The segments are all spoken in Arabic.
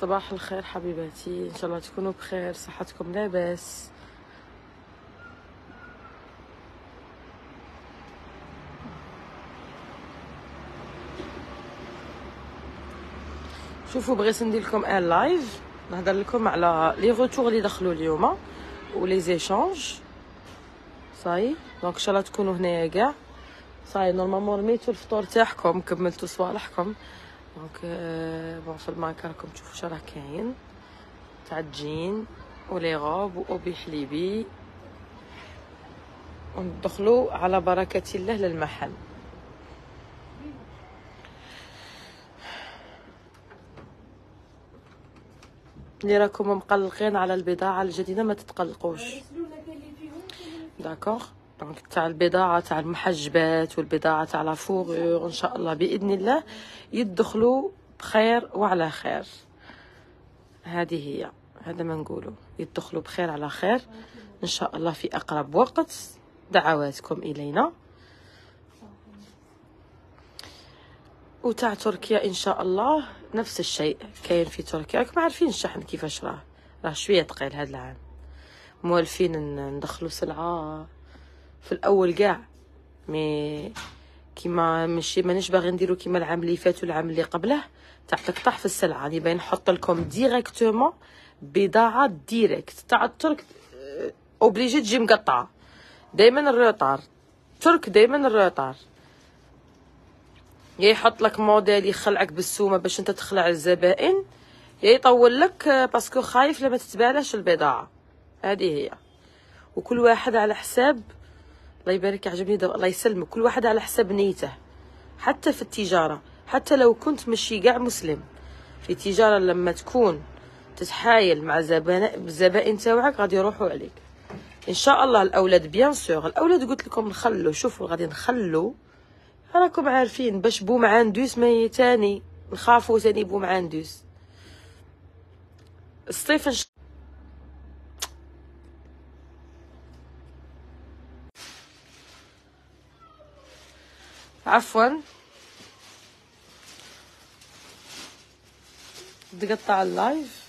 صباح الخير حبيباتي ان شاء الله تكونوا بخير صحتكم لاباس شوفوا بغيت ندير لكم ان لايف نهضر لكم على لي روتور اللي دخلوا اليوم ولي زيشانج صاي دونك ان شاء الله تكونوا هنايا كاع صاي نورمالمون رميتو الفطور تاعكم كملتو صوالحكم دونك بون في الماك راكم تشوفوا واش راه كاين تاع الجين ولي غوب اوبي حليبي وندخلوا على بركه الله للمحل اللي راكم مقلقين على البضاعه الجديده ما تتقلقوش داكوغ دونك تاع البضاعه تاع المحجبات والبضاعه تاع لا ان شاء الله باذن الله يدخلوا بخير وعلى خير هذه هي هذا ما نقولوا يدخلوا بخير على خير ان شاء الله في اقرب وقت دعواتكم الينا وتاع تركيا ان شاء الله نفس الشيء كاين في تركيا راكم عارفين الشحن كيفاش راه راه شويه ثقيل هذا العام موالفين ندخلوا سلعه في الاول كاع مي كيما ماشي مانيش باغي نديرو كيما العام اللي فات والعام اللي قبله تاع تقطع في السلعه اللي باين نحط لكم ديريكتومون بضاعه ديريكت تاع الترك اوبليجي آه، تجي مقطعه دائما الروطار الترك دائما الروطار يا يحط لك موديل يخلعك بالسومه باش انت تخلع الزبائن يا يطول لك آه، باسكو خايف لما تتبالاش البضاعه هذه هي وكل واحد على حساب الله يبارك عجبني دو... الله يسلمك كل واحد على حسب نيته حتى في التجارة حتى لو كنت مشي كاع مسلم في التجارة لما تكون تتحايل مع زبائن الزبائن تاوعك غادي يروحوا عليك ان شاء الله الاولاد بيان سور الاولاد قلت لكم نخلو شوفوا غادي نخلو راكم عارفين باش بوم عندوس ما تاني نخافو تاني بوم عندوس الصيف عفوا تقطع اللايف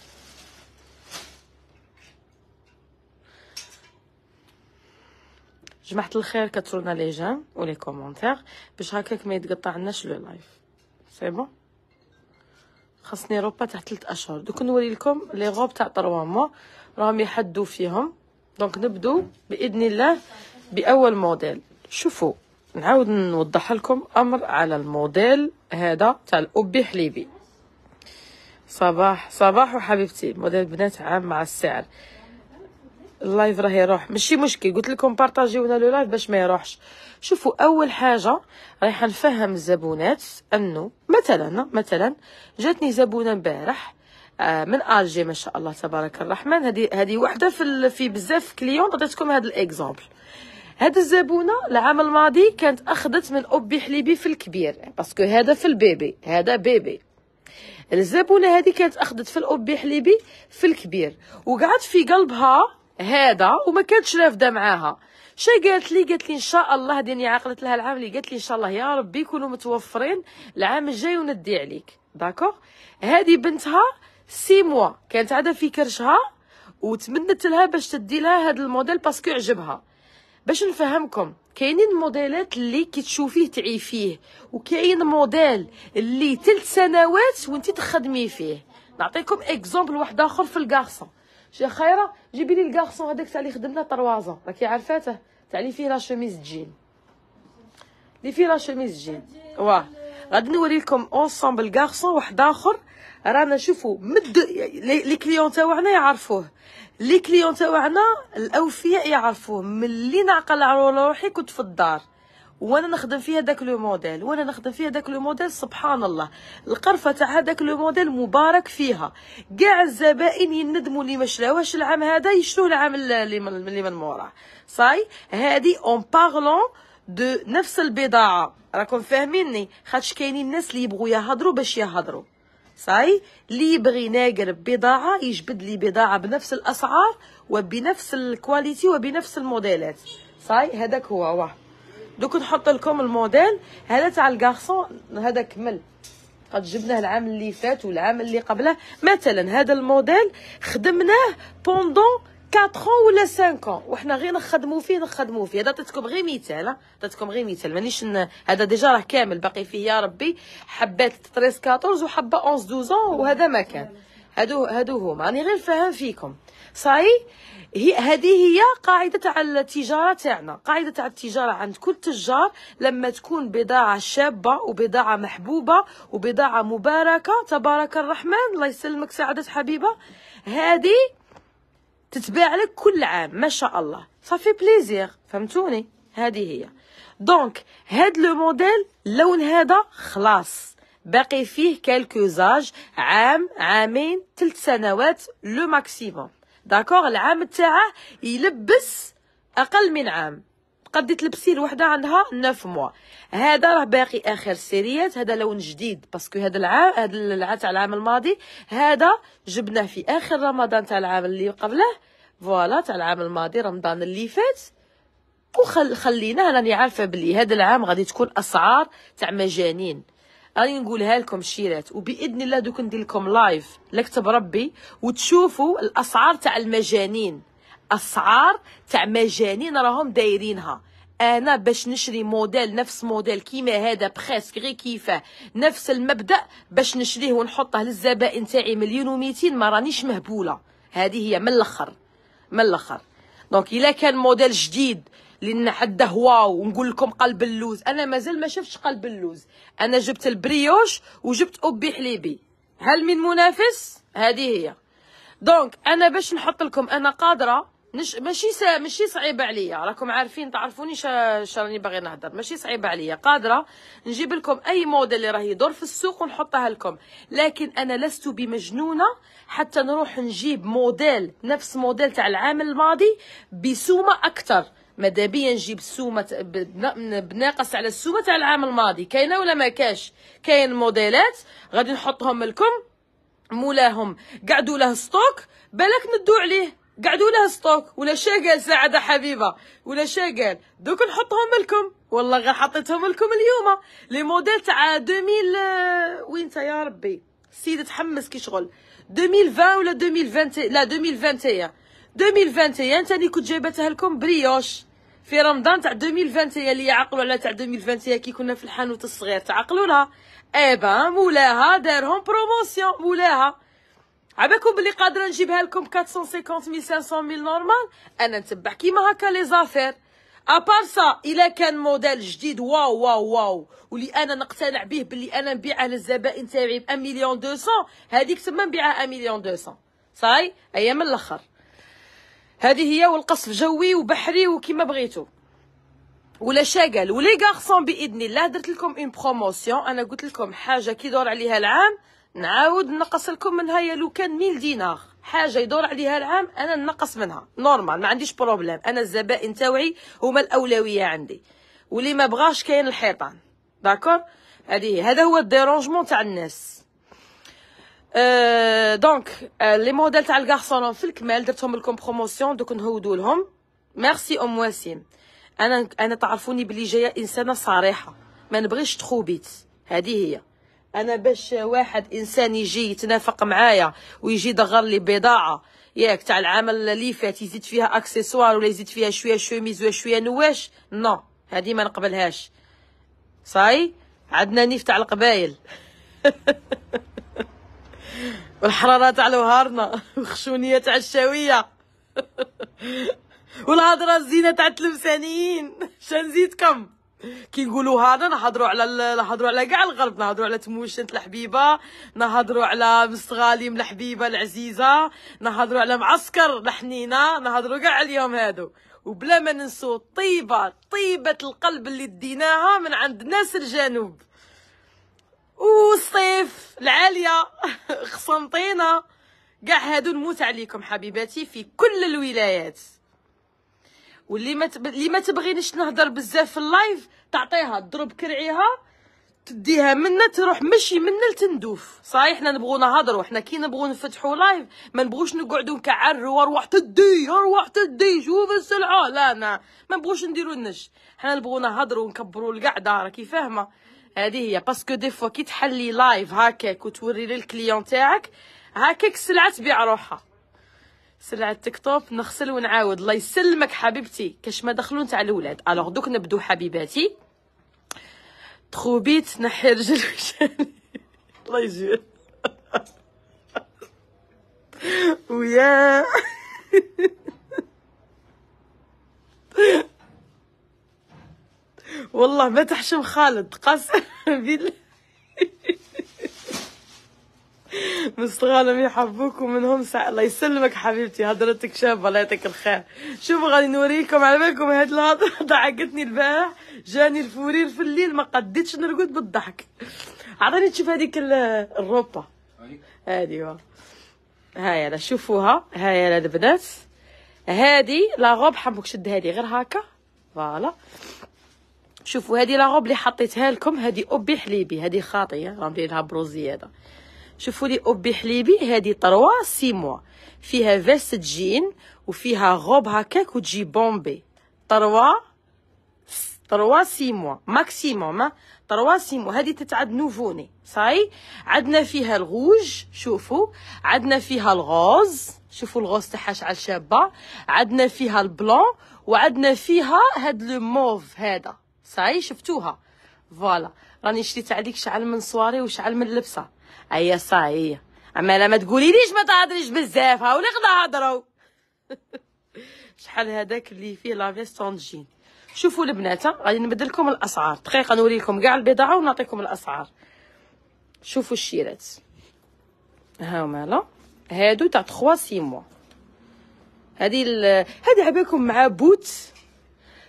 جماعة الخير كترونا لي جام ولي كومونتير باش هكاك ما يتقطع لناش لو لايف سي بون خاصني روبا تاع 3 اشهر دوك نوري لكم لي غوب تاع 3 مو راهم يحدوا فيهم دونك نبدو باذن الله باول موديل شوفوا نعاود نوضح لكم امر على الموديل هذا تاع الابي حليبي صباح صباح وحبيبتي موديل بنات عام مع السعر اللايف راه يروح ماشي مشكل قلت لكم بارطاجيونا لو لايف باش ما يروحش شوفوا اول حاجه رايحه نفهم الزبونات انه مثلا مثلا جاتني زبونه امبارح آه، من الجي ما شاء الله تبارك الرحمن هذه هذه وحده في في بزاف كليون عطيتكم هذا الاكزامبل هاد الزبونه العام الماضي كانت اخذت من ابي حليبي في الكبير باسكو هذا في البيبي هذا بيبي الزبونه هذه كانت اخذت في الابي حليبي في الكبير وقعدت في قلبها هذا وما كانتش رافده معاها شا قالت لي قالت لي ان شاء الله ديني عقلت لها العام اللي قالت لي ان شاء الله يا ربي يكونوا متوفرين العام الجاي وندي عليك داكوغ هذه بنتها سي موا كانت عاده في كرشها وتمنت لها باش تدي لها هذا الموديل باسكو عجبها باش نفهمكم كاينين موديلات اللي كي تشوفيه تعي فيه وكاين موديل اللي ثلاث سنوات وانت تخدمي فيه نعطيكم اكزومبل واحد اخر في الكارسون شي خيره جيبي لي الكارسون هذاك تاع اللي خدمنا طروازه راكي عرفاته تاع اللي فيه لا شوميز جين اللي فيه لا شوميز جين واه غادي نوريكم اونصومبل كارسون واحد اخر رانا شوفوا مد لي كليون تاوعنا يعرفوه لي كليون تاوعنا الاوفياء يعرفوه ملي نعقل على روحي كنت في الدار وانا نخدم فيها داك لو موديل وانا نخدم فيها داك لو موديل سبحان الله القرفه تاع هذاك لو موديل مبارك فيها كاع الزبائن يندموا اللي ما شراوهش العام هذا يشروه العام اللي من, اللي من موراه صاي هذه اون بارلون دو نفس البضاعه راكم فاهميني خاطش كاينين الناس اللي يبغوا يهضروا باش يهضروا صاي اللي يبغي ناقر بضاعه يجبد لي بضاعه بنفس الاسعار وبنفس الكواليتي وبنفس الموديلات صاي هذاك هو واه دوك نحط لكم الموديل هذا تاع الكارسون هذا كمل قد جبناه العام اللي فات والعام اللي قبله مثلا هذا الموديل خدمناه بوندون 4 ولا 5 وحنا غير نخدموا فيه نخدموا فيه هذا عطيتكم غير مثال عطيتكم غير مثال مانيش هذا ديجا راه كامل باقي فيه يا ربي حبات 13 14 وحبه 11 12 وهذا ما كان هادو هادو هما راني غير فاهم فيكم صاي هي هذه هي قاعده تاع التجاره تاعنا قاعده تاع التجاره عند كل تجار لما تكون بضاعه شابه وبضاعه محبوبه وبضاعه مباركه تبارك الرحمن الله يسلمك سعاده حبيبه هذه تتباع لك كل عام ما شاء الله صافي بليزير فهمتوني هذه هي دونك هاد لو موديل اللون هذا خلاص باقي فيه كالكو زاج عام عامين ثلاث سنوات لو ماكسيموم داكور العام تاعه يلبس اقل من عام قد تلبسي الوحده عندها 9 موا هذا راه باقي اخر سيريات هذا لون جديد باسكو هذا العام هذا العام تاع العام الماضي هذا جبناه في اخر رمضان تاع العام اللي قبله فوالا تاع العام الماضي رمضان اللي فات وخلينا راني عارفه بلي هذا العام غادي تكون اسعار تاع مجانين راني نقولها لكم شيرات وباذن الله دوك ندير لكم لايف لكتب ربي وتشوفوا الاسعار تاع المجانين اسعار تاع مجانين راهم دايرينها انا باش نشري موديل نفس موديل كيما هذا بخاسك غير كيفاه نفس المبدا باش نشريه ونحطه للزبائن تاعي مليون و200 ما رانيش مهبوله هذه هي من الاخر من الاخر دونك الا كان موديل جديد لان حده واو ونقول لكم قلب اللوز انا مازال ما شفتش قلب اللوز انا جبت البريوش وجبت ابي حليبي هل من منافس هذه هي دونك انا باش نحط لكم انا قادره مش ماشي سا... ماشي صعيبه عليا راكم عارفين تعرفوني ش... راني باغي نهضر ماشي صعيبه عليا قادره نجيب لكم اي موديل اللي راه يدور في السوق ونحطها لكم لكن انا لست بمجنونه حتى نروح نجيب موديل نفس موديل تاع العام الماضي بسومه اكثر ماذا بيا نجيب السومه بناقص على السومه تاع العام الماضي كاينه ولا ما كاش كاين موديلات غادي نحطهم لكم مولاهم قعدوا له ستوك بالك ندو عليه قعدوا لها ستوك ولا قال سعادة حبيبة ولا قال دوك نحطهم لكم والله غير حطيتهم لكم اليوم لي موديل تاع 2000 آه، وين يا ربي السيدة تحمس كي شغل 2020 ولا 2020 لا 2021 2021 تاني كنت جايبتها لكم بريوش في رمضان تاع 2021 اللي يعقلوا على تاع 2021 كي كنا في الحانوت الصغير تعقلوا لها ايبا مولاها دارهم بروموسيون مولاها عباكم بلي قادره نجيبها لكم 450 1500 نورمال انا نتبع كيما هكا لي زافير ابار سا الا كان موديل جديد واو واو واو واللي انا نقتنع به بلي انا نبيعه للزبائن تاعي ب 1 مليون 200 هذيك تما نبيعها 1 مليون 200 صاي هي من الاخر هذه هي والقصف جوي وبحري وكيما بغيتو ولا شاغل ولي غارسون باذن الله درت لكم اون بروموسيون انا قلت لكم حاجه كي دور عليها العام نعاود نقص لكم منها يا لو كان 1000 دينار حاجه يدور عليها العام انا نقص منها نورمال ما عنديش بروبليم انا الزبائن تاوعي هما الاولويه عندي واللي ما بغاش كاين الحيطان داكور هذه هذا هو الديرونجمون تاع الناس أه دونك أه لي موديل تاع الكارسون في الكمال درتهم لكم بروموسيون دوك نهودو لهم ميرسي ام وسيم انا انا تعرفوني بلي جايه انسانه صريحه ما نبغيش تخوبيت هذه هي انا باش واحد انسان يجي يتنافق معايا ويجي دغر لي بضاعه ياك تاع العام اللي فات يزيد فيها اكسسوار ولا يزيد فيها شويه شوميز ولا شويه نواش نو هذه ما نقبلهاش صاي عندنا نيف تاع القبايل والحراره تاع لوهارنا والخشونيه تاع الشاويه والهضره الزينه تاع التلمسانيين شنزيدكم كي نقولوا هذا نهضروا على نهضروا على كاع الغرب نهضروا على تموشنت الحبيبه نهضروا على مستغاليم الحبيبه العزيزه نهضروا على معسكر الحنينه نهضروا كاع اليوم هادو وبلا ما ننسوا الطيبه طيبه القلب اللي ديناها من عند ناس الجنوب والصيف العاليه خصنطينه كاع هادو نموت عليكم حبيباتي في كل الولايات واللي ما تب... اللي ما تبغينيش نهضر بزاف في اللايف تعطيها تضرب كرعيها تديها منا تروح مشي منا لتندوف صحيح حنا نبغوا نهضروا حنا كي نبغو نفتحوا لايف ما نبغوش نقعدوا نكعروا ارواح تدي ارواح تدي شوف السلعه لا انا ما نبغوش نديروا النش حنا نبغوا نهضروا ونكبروا القعده راكي فاهمه هذه هي باسكو دي فوا كي تحلي لايف هكاك وتوري للكليون تاعك هكاك السلعه تبيع روحها سلعة تيك توك نغسل ونعاود الله يسلمك حبيبتي كاش ما دخلوا نتاع الاولاد الوغ دوك نبدو حبيباتي تخوبيت نحي رجل الله يجير ويا والله ما تحشم خالد قسم بالله مستغانم يحبوك ومنهم سع... الله يسلمك حبيبتي هضرتك شابة الله يعطيك الخير شوفوا غادي نوريكم على بالكم هاد الهضرة ضحكتني البارح جاني الفورير في الليل ما قديتش نرقد بالضحك عطاني تشوف هذيك الروبا هادي ها هاي شوفوها هاي البنات هادي لا روب حمك شد هادي غير هكا فوالا شوفوا هادي لا روب اللي حطيتها لكم هادي اوبي حليبي هادي خاطيه راهم بروزي هذا شوفوا لي اوبي حليبي هذه طروا سي موا فيها فيست جين وفيها غوب هكاك وتجي بومبي طروا طروا سي موا ماكسيموم طروا سي موا هذه تتعد نوفوني صاي عندنا فيها الغوج شوفوا عندنا فيها الغوز شوفوا الغوز تاعها شعل شابه عندنا فيها البلون وعندنا فيها هاد لو موف هذا صاي شفتوها فوالا راني شريت عليك شعل من صواري وشعل من لبسه هيا صايية اما لا ما ليش ما تهضريش بزاف هاو اللي غدا هضروا شحال هذاك اللي فيه لافيستون جين شوفوا البنات غادي نبدل لكم الاسعار دقيقه نوريكم كاع البضاعه ونعطيكم الاسعار شوفوا الشيرات ها مالا هادو تاع 3 6 هادي ال... هادي عبالكم مع بوت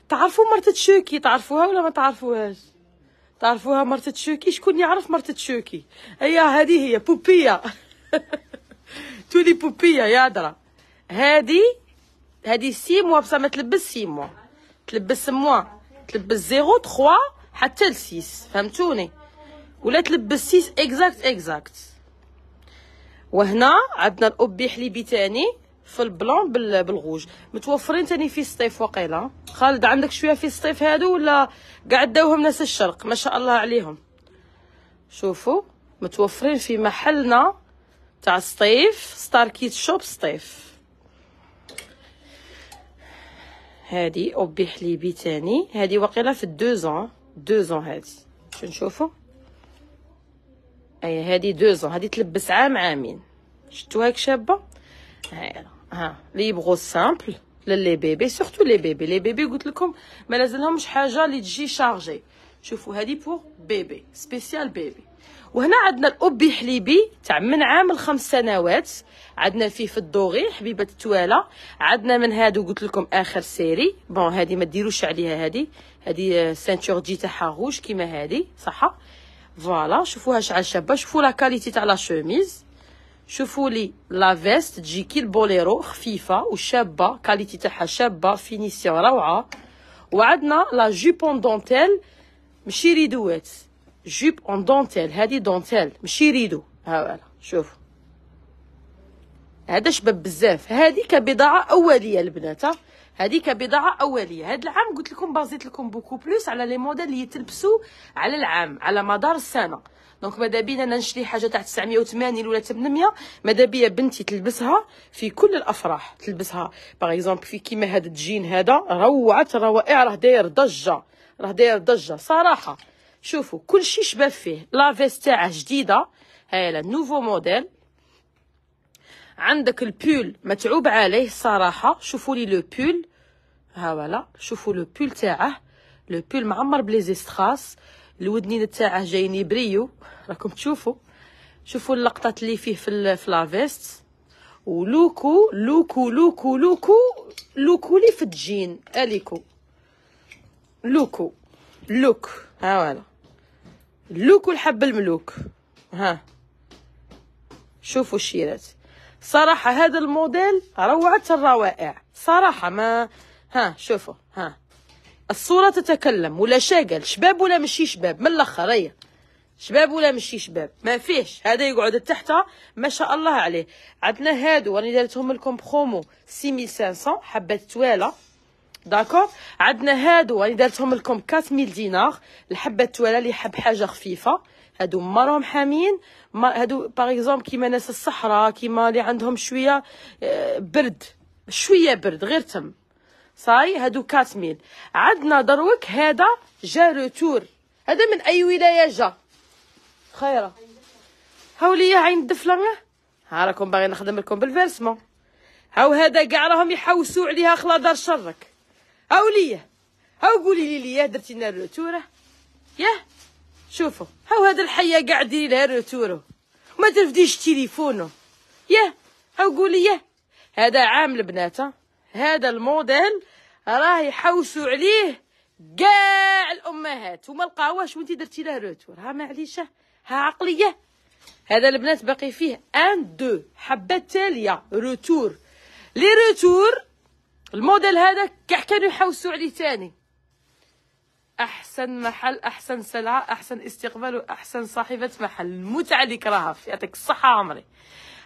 تعرفوا مرت تشوكي تعرفوها ولا ما تعرفوهاش تعرفوها مرت تشوكي شكون يعرف مرت تشوكي هي هذه هي بوبيه تولي بوبيه يا درا هادي هادي سي موا بصح ما تلبس سي موا تلبس موا تلبس زيرو تخوا حتى لسيس فهمتوني ولا تلبس سيس اكزاكت اكزاكت وهنا عندنا الاوبي حليبي تاني في البلون بالغوج متوفرين تاني في الصيف وقيلة خالد عندك شويه في الصيف هادو ولا كاع داوهم ناس الشرق ما شاء الله عليهم شوفوا متوفرين في محلنا تاع الصيف ستار كيت شوب الصيف هادي اوبي حليبي تاني هادي واقيلا في الدوزون دوزون هادي شو نشوفو اي هادي دوزون هادي تلبس عام عامين شتو هيك شابه هايله ها اللي يبغوا سامبل للي بيبي سورتو لي بيبي لي بيبي قلت لكم ما لازمهمش حاجه اللي تجي شارجي شوفوا هذه بور بيبي سبيسيال بيبي وهنا عندنا الاوبي حليبي تاع من عام الخمس سنوات عندنا فيه في الدوغي حبيبة التوالة عندنا من هادو قلت لكم آخر سيري بون هادي ما ديروش عليها هادي هادي سانتور آه، دي تاعها روج كيما هادي صح فوالا شوفوها شعل شابة شوفوا لا كاليتي تاع لا شوميز شوفوا لي لا فيست تجي كي البوليرو خفيفه وشابه كاليتي تاعها شابه فينيسيون روعه وعندنا لا جوبون دونتيل ماشي ريدوات جوب اون دونتيل هادي دونتيل ماشي ريدو ها ولا شوفوا هذا شباب بزاف هذيك بضاعه اوليه البنات هذيك بضاعه اوليه هذا العام قلت لكم بازيت لكم بوكو بلوس على لي موديل اللي يتلبسوا على العام على مدار السنه دونك ماذا بينا انا نشري حاجه تاع 980 ولا 800 ماذا بيا بنتي تلبسها في كل الافراح تلبسها باغ اكزومبل في كيما هذا الجين هذا روعه روائع راه داير ضجه راه داير ضجه صراحه شوفوا كل شيء شباب فيه لا تاعه جديده هاي لا نوفو موديل عندك البول متعوب عليه صراحه شوفوا لي لو بول ها فوالا شوفوا لو بول تاعه لو بول معمر بليزيستراس الودنين تاعه جايين يبريو راكم تشوفوا شوفوا اللقطات اللي فيه في فلافيست ولوكو لوكو لوكو لوكو لوكو لي في الجين اليكو لوكو لوك ها والا لوكو الحب الملوك ها شوفوا الشيرات صراحة هذا الموديل روعة الروائع صراحة ما ها شوفوا ها الصورة تتكلم ولا شاقل شباب ولا مشي شباب من الاخر هي شباب ولا مشي شباب ما فيش هذا يقعد تحتها ما شاء الله عليه عندنا هادو راني دارتهم لكم بخومو 6500 حبات توالة داكو عندنا هادو راني دارتهم لكم 4000 دينار الحبه التواله اللي حب حاجه خفيفه هادو مرهم حامين ما هادو باغ اكزومبل كيما ناس الصحراء كيما اللي عندهم شويه آه، برد شويه برد غير تم صاي هادو 4000 عندنا دروك هذا جا روتور هذا من اي ولايه جا خيره يا عين الدفله ها راكم باغي نخدم لكم بالفيرسمون هاو هذا كاع راهم يحوسوا عليها خلا دار شرك هاولي هاو قولي لي ليا درتي لنا الروتوره ياه شوفوا هاو هذا الحيه قاعد يدير لها روتورو ما ترفديش تليفونه ياه هاو قولي ياه هذا عام البنات هذا الموديل راه يحوسوا عليه كاع الامهات وما لقاوهش وانت درتي له روتور ها معليشه ها عقليه هذا البنات باقي فيه ان دو حبه تاليه روتور لي روتور الموديل هذا كاع كانوا يحوسوا عليه تاني احسن محل احسن سلعه احسن استقبال واحسن صاحبه محل المتعه اللي كراها يعطيك الصحه عمري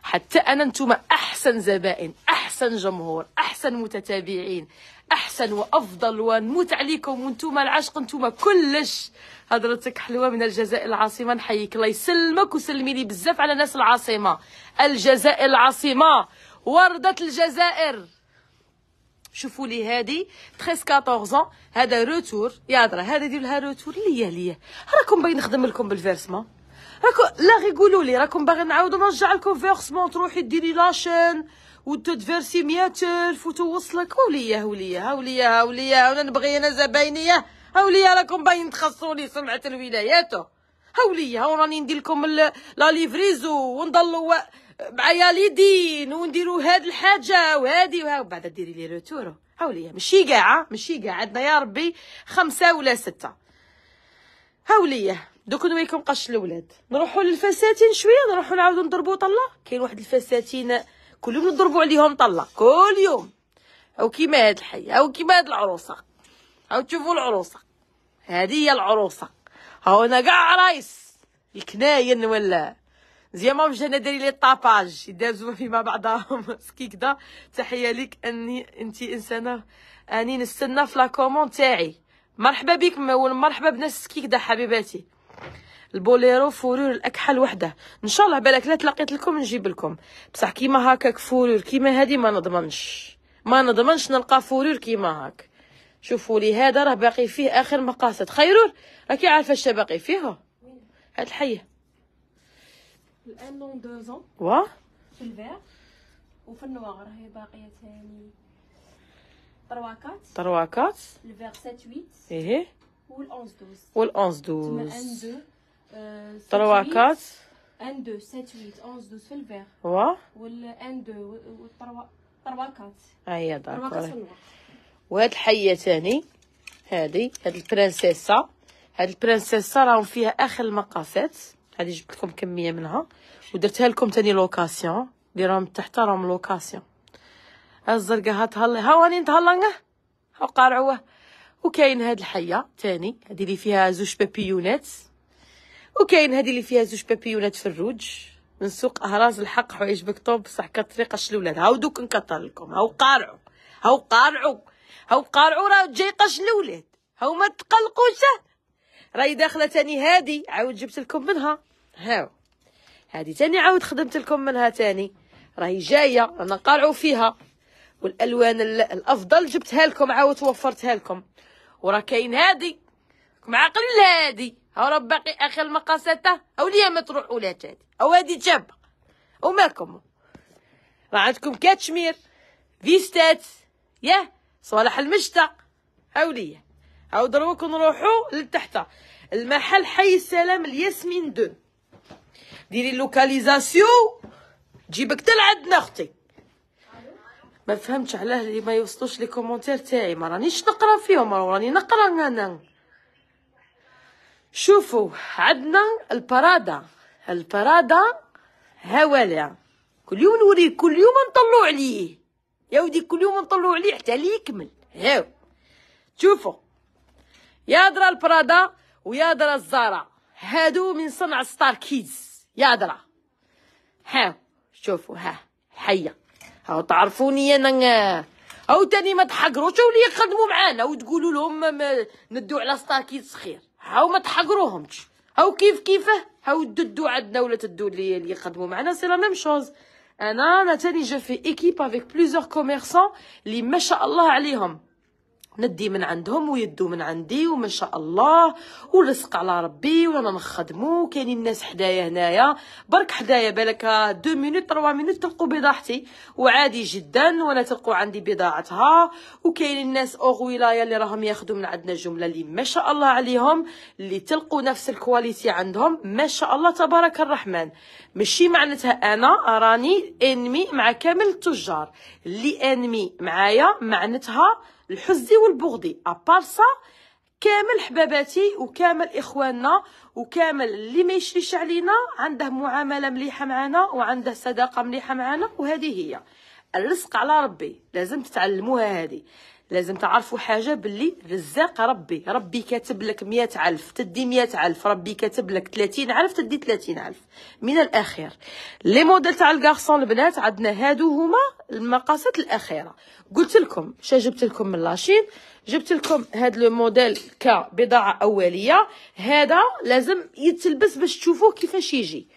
حتى انا نتوما احسن زبائن احسن جمهور احسن متتابعين احسن وافضل ونموت عليكم وانتم العشق انتم كلش هضرتك حلوه من الجزائر العاصمه نحييك الله يسلمك وسلمي لي بزاف على ناس العاصمه الجزائر العاصمه ورده الجزائر شوفوا لي هادي 13 14 هذا روتور يا درا هذا دير لها روتور ليا ليا راكم باغي نخدم لكم بالفيرسمون راكم لا غيقولوا لي راكم باغي نعاودوا نرجع لكم فيرسمون تروحي ديري لاشين وتدفرسي ميات ألف وتوصلك وليا وليا وليا وليا انا نبغي انا زباينية وليا راكم باين تخصوني سمعة الولايات وليا وراني ندير لكم لا ليفريزو ونضلوا معايا دين ونديروا هاد الحاجة وهادي وها بعد ديري لي روتور هاوليا ماشي كاع ماشي كاع عندنا يا ربي خمسة ولا ستة هاوليا دوك نويكم قش الولاد نروحوا للفساتين شويه نروحوا نعاودوا نضربوا طله كاين واحد الفساتين كل يوم نضربوا عليهم طله كل يوم او كيما هاد الحي او كيما هاد العروسه او تشوفوا العروسه هذه هي العروسه ها هنا كاع عرايس الكناين ولا زعما مش انا داري لي طاباج يدازوا فيما بعضهم سكي كدا تحيه ليك اني انت انسانه اني نستنى في لا كوموند تاعي مرحبا بك مرحبا بناس سكي كدا حبيباتي البوليرو فورور الاكحل وحده ان شاء الله بالك لا تلاقيت لكم نجيب لكم بصح كيما هكاك فورور كيما هذه ما نضمنش ما نضمنش نلقى فورور كيما هاك شوفوا لي هذا راه باقي فيه اخر مقاصد خيرور راكي عارفه اش باقي فيه هاد الحيه الان لون دوزون وا في الفير وفي النوار هي باقيه ثاني ترواكات 4 الفير 7 8 ايه وال 11 12 3 4 1 2 7 8 11 12 في الفير هو وال 1 2 وال 3 4 وهاد الحيه تاني هادي هاد البرانسيسه هاد البرانسيسه راهم فيها اخر المقاسات هادي جبت لكم كميه منها ودرتها لكم تاني لوكاسيون اللي راهم تحت راهم لوكاسيون الزرقاء ها هل هاواني ها قارعوه وكاين هاد الحيه تاني هذه اللي فيها زوج بابيونات وكاين هذه اللي فيها زوج بابيونات في الروج من سوق اهراز الحق حوايج بكطوب بصح كطريقه الاولاد هاو دوك نكثر لكم هاو قارعوا هاو قارعوا هاو قارعوا راه جاي قش الاولاد هاو ما تقلقوش راهي داخله تاني هادي عاود جبت لكم منها هاو هادي تاني عاود خدمت لكم منها تاني راهي جايه انا قارعوا فيها والالوان الافضل جبتها لكم عاود وفرتها لكم وراه كاين هادي معقل هادي ها راه باقي اخر المقاسات او ما تروح ولا تادي او هادي جابه ومالكم راه عندكم كاتشمير فيستات ياه صالح او ليا او دروك نروحو لتحت المحل حي السلام الياسمين دو ديري لوكاليزاسيو جيبك تلعب اختي ما فهمتش علاه اللي ما يوصلوش لي كومونتير تاعي ما رانيش نقرا فيهم راني نقرا انا شوفوا عندنا البرادا البرادا هوالع كل يوم نوريه كل يوم نطلعوا عليه يا ودي كل يوم نطلعوا عليه حتى ليه يكمل هاو شوفوا يا درا البرادا ويا درا الزارا هادو من صنع ستار كيدز يا درا هاو شوفوا ها حيه هاو تعرفوني انا او تاني ما تحقروش ولي يخدموا معانا وتقولوا لهم ندو على ستاكيت صخير هاو ما تحقروهمش هاو كيف كيفه هاو تدوا عندنا ولا تدو اللي يخدموا معانا سي لا ميم شوز انا انا تاني جو في ايكيب افيك بليزيور كوميرسون اللي ما شاء الله عليهم ندي من عندهم ويدو من عندي وما شاء الله ورزق على ربي وانا نخدمو كاينين الناس حدايا هنايا برك حدايا بالك دو مينوت تروا مينوت تلقوا بضاعتي وعادي جدا وانا تلقوا عندي بضاعتها وكاينين الناس اوغويلايا اللي راهم ياخذوا من عندنا جمله اللي ما شاء الله عليهم اللي تلقوا نفس الكواليتي عندهم ما شاء الله تبارك الرحمن ماشي معناتها انا راني انمي مع كامل التجار اللي انمي معايا معناتها الحزي والبغضي ابار سا كامل حباباتي وكامل اخواننا وكامل اللي ما يشريش علينا عنده معامله مليحه معنا وعنده صداقه مليحه معنا وهذه هي الرزق على ربي لازم تتعلموها هذه لازم تعرفوا حاجه باللي رزاق ربي ربي كاتب لك مية ألف تدي مية ألف ربي كاتب لك ثلاثين ألف تدي ثلاثين ألف من الأخير لي موديل تاع الكارسون البنات عندنا هادو هما المقاسات الأخيرة قلت لكم شا جبت لكم من لاشين جبت لكم هاد لو موديل كبضاعة أولية هذا لازم يتلبس باش تشوفوه كيفاش يجي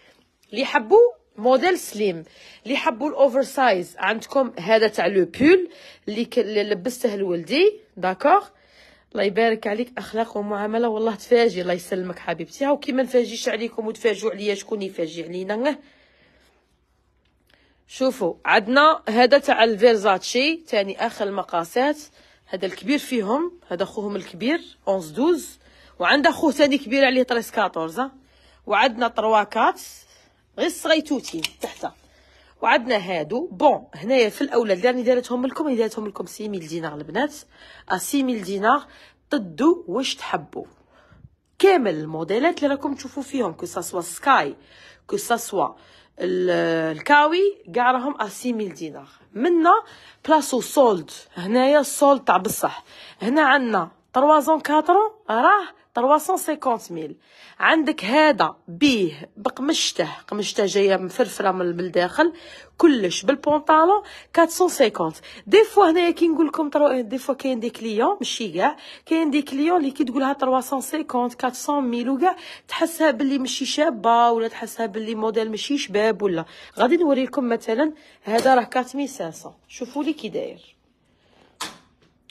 اللي حبوا موديل سليم اللي حبوا الاوفر سايز عندكم هذا تاع لو بول اللي, اللي لبسته لولدي داكوغ الله يبارك عليك اخلاق ومعامله والله تفاجئ الله يسلمك حبيبتي هاو كيما ما نفاجئش عليكم وتفاجئوا عليا شكون يفاجئ علينا اه. شوفوا عندنا هذا تاع الفيرزاتشي تاني اخر المقاسات هذا الكبير فيهم هذا خوهم الكبير 11 12 وعندها خوه تاني كبير عليه 13 14 اه. وعندنا 4 غير الصغيتوتين تحت وعندنا هادو بون هنايا في الاولاد اللي راني دارتهم لكم راني دارتهم لكم 6000 دينار البنات 6000 آه، دينار طدوا واش تحبوا كامل الموديلات اللي راكم تشوفوا فيهم كو ساسوا سكاي كو ساسوا الكاوي كاع راهم 6000 آه، دينار منا بلاصو سولد هنايا سولد تاع بصح هنا عندنا 3 4 راه 350 ميل عندك هذا بيه بقمشته قمشته جايه مفرفره من الداخل كلش بالبونطالون 450 دي فوا هنايا كي نقول لكم دي فوا كاين دي كليون ماشي كاع كاين دي كليون اللي كي تقولها 350 400 ميل وكاع تحسها باللي ماشي شابه ولا تحسها باللي موديل ماشي شباب ولا غادي نوريكم مثلا هذا راه 4500 شوفوا لي كي داير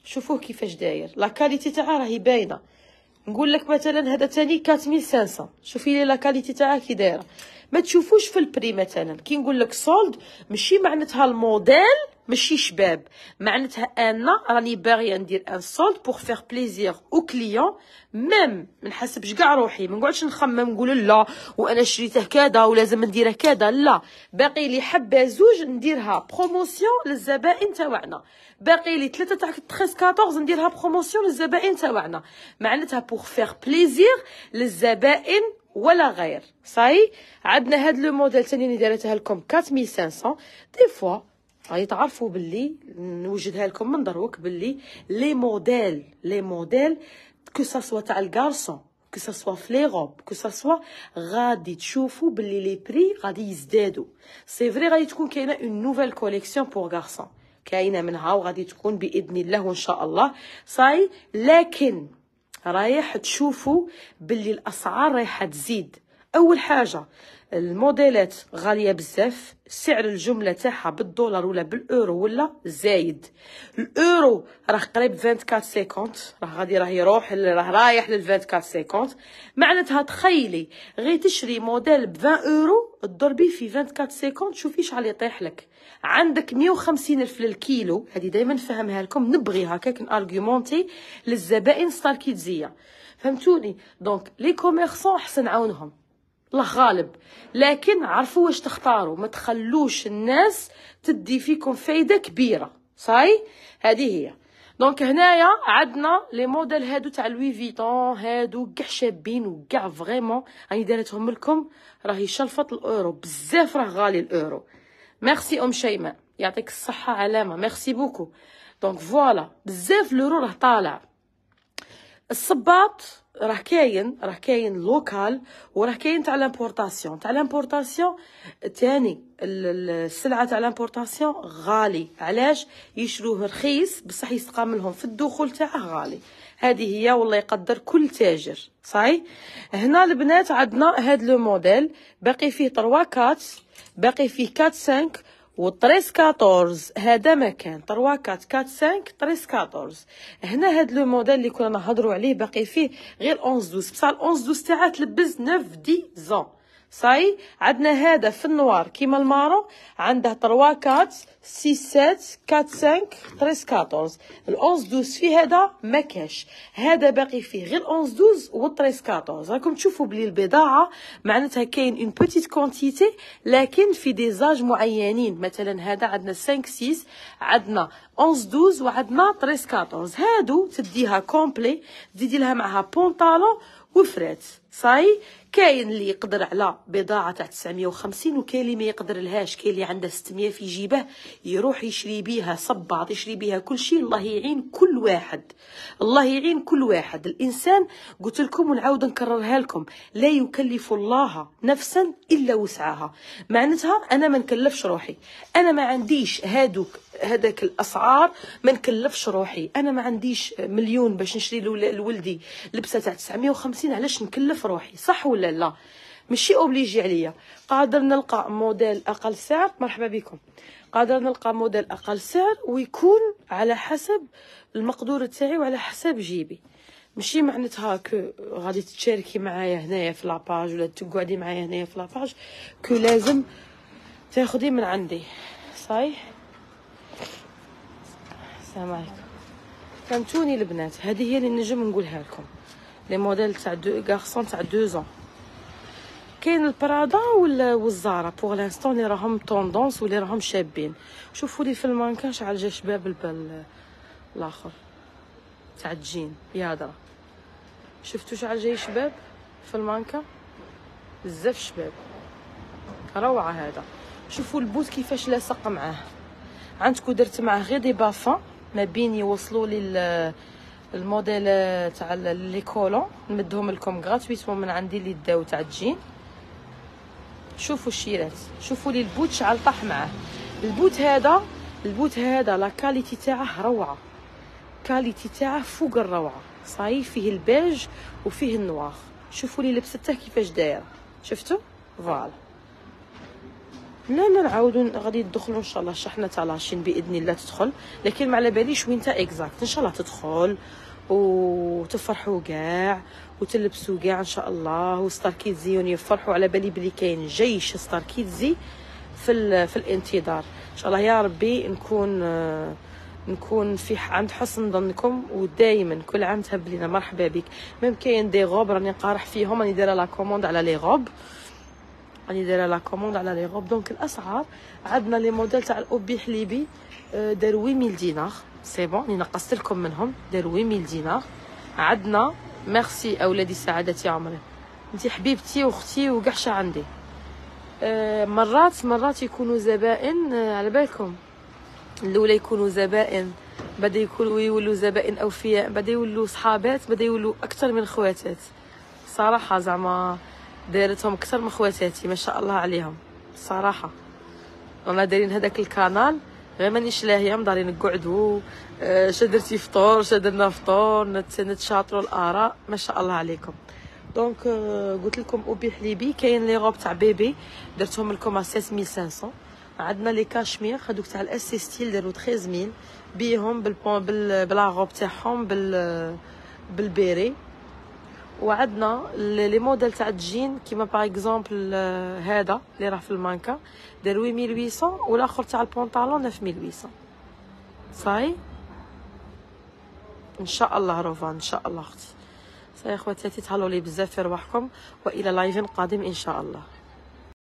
شوفوه كيفاش داير لا كاليتي تاعها راهي باينه نقول لك مثلا هذا ثاني 4500 شوفي لي لا كاليتي تاعها كي دايره ما تشوفوش في البري مثلا كي نقول لك سولد ماشي معناتها الموديل ماشي شباب معناتها انا راني باغيه ندير ان سولد بوغ فيغ بليزير او كليون ميم ما نحسبش كاع روحي ما نقعدش نخمم نقول لا وانا شريته كذا ولازم نديره كذا لا باقي لي حبه زوج نديرها بروموسيون للزبائن تاعنا باقي لي 3 تاع 13 14 نديرها بروموسيون للزبائن تاعنا معناتها بوغ فيغ بليزير للزبائن ولا غير صاي عندنا هاد لو موديل ثاني اللي دارتها لكم 4500 دي فوا غادي تعرفوا باللي نوجدها لكم من دروك باللي لي موديل لي موديل كو سوا تاع الكارسون كو سوا في لي روب كو سوا غادي تشوفوا باللي لي بري غادي يزدادوا سي فري غادي تكون كاينه اون نوفيل كوليكسيون بور غارسون كاينه منها وغادي تكون باذن الله وان شاء الله صاي لكن رايح تشوفوا باللي الاسعار رايحه تزيد اول حاجه الموديلات غاليه بزاف سعر الجمله تاعها بالدولار ولا بالاورو ولا زايد الاورو راه قريب سيكونت راه غادي راه يروح راه رايح لل سيكونت معناتها تخيلي غير تشري موديل ب 20 اورو تضربي في سيكونت شوفي شحال يطيح لك عندك 150 الف للكيلو هذه دائما نفهمها لكم نبغي هكاك نارغومونتي للزبائن ستاركيتزيه فهمتوني دونك لي كوميرسون حسن عاونهم الله غالب لكن عرفوا واش تختاروا ما تخلوش الناس تدي فيكم فايده كبيره صاي هذه هي دونك هنايا عندنا لي موديل هادو تاع لوي فيتون هادو كاع شابين وكاع فريمون راني دارتهم لكم راهي شلفط الاورو بزاف راه غالي الاورو ميرسي ام شيماء يعطيك الصحه علامه ميرسي بوكو دونك فوالا بزاف لورو راه طالع الصباط راه كاين راه كاين لوكال وراه كاين تاع لامبورطاسيون تاع لامبورطاسيون تاني السلعه تاع لامبورطاسيون غالي علاش يشروه رخيص بصح يستقاملهم في الدخول تاعه غالي هذه هي والله يقدر كل تاجر صاي هنا البنات عندنا هاد لو موديل باقي فيه 3 4 باقي فيه 4 5 وطريس كاتورز هذا مكان تروا كات كات سانك طريس كاتورز هنا هاد لو موديل اللي كنا نهضروا عليه باقي فيه غير 11 12 بصح 11 12 تاع تلبس 9 10 زون صاي عندنا هذا في النوار كيما المارو عنده 3 4 6 7 4 5 3 14 ال 11 12 في هذا ما كاش هذا باقي فيه غير 11 12 و 13 14 راكم تشوفوا بلي البضاعه معناتها كاين اون بوتيت كونتيتي لكن في دي زاج معينين مثلا هذا عندنا 5 6 عندنا 11 12 وعندنا 13 14 هادو تديها كومبلي تزيدي لها معها بونطالون وفرات صاي كاين اللي يقدر على بضاعه تاع 950 وكاين اللي ما يقدر لهاش كاين اللي عنده 600 في جيبه يروح يشري بها صباط يشري بها كل شيء الله يعين كل واحد الله يعين كل واحد الانسان قلت لكم ونعاود نكررها لكم لا يكلف الله نفسا الا وسعها معناتها انا ما نكلفش روحي انا ما عنديش هادوك هذاك الاسعار ما نكلفش روحي انا ما عنديش مليون باش نشري لولدي لبسه تاع 950 علاش نكلف روحي صح ولا لا ماشي اوبليجي عليا قادر نلقى موديل اقل سعر مرحبا بكم قادر نلقى موديل اقل سعر ويكون على حسب المقدور تاعي وعلى حسب جيبي ماشي معناتها كو غادي تشاركي معايا هنايا في لاباج ولا تقعدي معايا هنايا في لاباج كو لازم تاخدي من عندي صحيح السلام عليكم فهمتوني البنات هذه هي اللي نجم نقولها لكم لي موديل تاع دو غارسون تاع دو زون كاين البرادا والزارا بوغ لانستون اللي راهم طوندونس واللي راهم شابين شوفوا لي في المانكان شعل جا شباب البال الاخر تاع الجين يادرا شفتوا شعل جاي شباب في المانكا بزاف شباب روعه هذا شوفوا البوت كيفاش لاصق معاه عندكم درت معاه غير دي بافان ما بين يوصلوا لي الموديل تاع لي كولون نمدهم لكم غراتويتمون من عندي اللي داو تاع الجين شوفوا الشيرات شوفوا لي البوت شعل طاح معاه البوت هذا البوت هذا لا كاليتي تاعه روعه كاليتي تاعه فوق الروعه صاي فيه البيج وفيه النوار شوفوا لي لبسته كيفاش دايره شفتوا فوالا لا لا نعاودو غادي تدخلوا ان شاء الله الشحنه تاع لاشين باذن الله تدخل لكن ما على باليش وين تا اكزاكت ان شاء الله تدخل وتفرحوا كاع وتلبسوا كاع ان شاء الله وستاركيتزيون يفرحوا على بالي بلي كاين جيش ستاركيتزي في في الانتظار ان شاء الله يا ربي نكون نكون في عند حسن ظنكم ودائما كل عام تهب لينا مرحبا بك ميم كاين دي غوب راني قارح فيهم راني دايره لا كوموند على لي غوب راني دايره لا كوموند على لي روب دونك الاسعار عندنا لي موديل تاع الاوبي حليبي آه، دار 8000 دينار سي بون اللي نقصت لكم منهم دار 8000 دينار عندنا ميرسي اولادي سعادتي عمري انت حبيبتي واختي وكاع عندي آه، مرات مرات يكونوا زبائن آه، على بالكم الاولى يكونوا زبائن بدا يكونوا يولوا زبائن اوفياء بدا يولوا صحابات بدا يولوا اكثر من خواتات صراحه زعما دارتهم اكثر من خواتاتي ما شاء الله عليهم الصراحه وما دايرين هذاك الكانال غير مانيش لاهيه مضاري نقعدوا آه شدرتي فطور شدرنا فطور نتشاطروا الاراء ما شاء الله عليكم دونك euh, قلت لكم اوبي حليبي كاين لي روب تاع بيبي درتهم لكم ا 6500 عندنا لي كاشمير هذوك تاع الاس ستيل داروا 13000 بيهم بالبون بال تاعهم بال بالبيري وعندنا لي موديل تاع الجين كيما باغ اكزومبل آه، هذا اللي راه في المانكا دار 8800 والاخر تاع البونطالون 9800 صاي ان شاء الله روفان ان شاء الله اختي صاي اخواتي تهلاو لي بزاف في رواحكم والى لايف قادم ان شاء الله